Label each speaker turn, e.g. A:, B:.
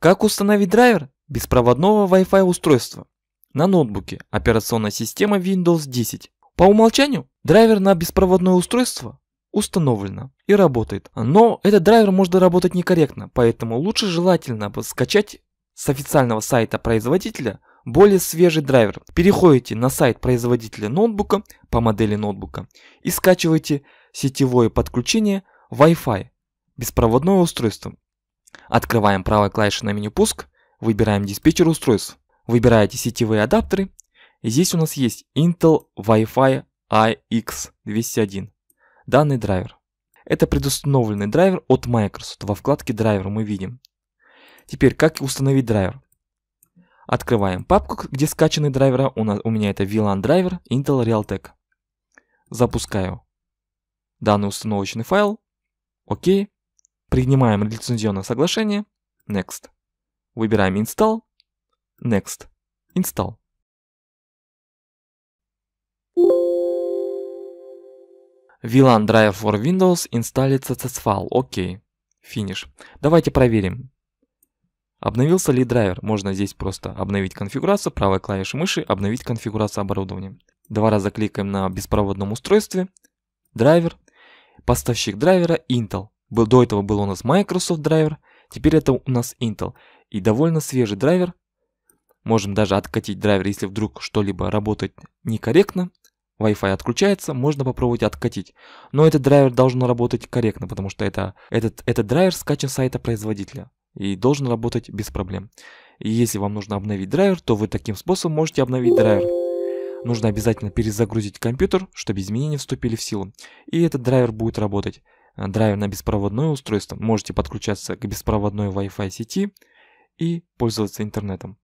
A: Как установить драйвер беспроводного Wi-Fi устройства? На ноутбуке операционной системы Windows 10. По умолчанию драйвер на беспроводное устройство установлено и работает. Но этот драйвер может работать некорректно, поэтому лучше желательно скачать с официального сайта производителя более свежий драйвер. Переходите на сайт производителя ноутбука по модели ноутбука и скачивайте сетевое подключение Wi-Fi беспроводное устройство Открываем правой клавишей на меню «Пуск», выбираем диспетчер устройств, выбираете сетевые адаптеры. Здесь у нас есть Intel Wi-Fi IX201, данный драйвер. Это предустановленный драйвер от Microsoft. Во вкладке «Драйвер» мы видим. Теперь, как установить драйвер? Открываем папку, где скачаны драйвера. У, нас, у меня это VLAN драйвер Intel Realtek. Запускаю данный установочный файл. Окей. Принимаем лицензионное соглашение. Next. Выбираем Install. Next. Install. VLAN Drive for Windows Installed Successful. ok, finish, Давайте проверим. Обновился ли драйвер? Можно здесь просто обновить конфигурацию, правой клавишей мыши обновить конфигурацию оборудования. Два раза кликаем на беспроводном устройстве, драйвер, поставщик драйвера Intel. Был, до этого был у нас Microsoft драйвер, теперь это у нас Intel. И довольно свежий драйвер. Можем даже откатить драйвер, если вдруг что-либо работает некорректно. Wi-Fi отключается, можно попробовать откатить. Но этот драйвер должен работать корректно, потому что это, этот, этот драйвер скачан с сайта производителя и должен работать без проблем. И если вам нужно обновить драйвер, то вы таким способом можете обновить драйвер. Нужно обязательно перезагрузить компьютер, чтобы изменения вступили в силу, и этот драйвер будет работать. Э, драйвер на беспроводное устройство, можете подключаться к беспроводной Wi-Fi сети и пользоваться интернетом.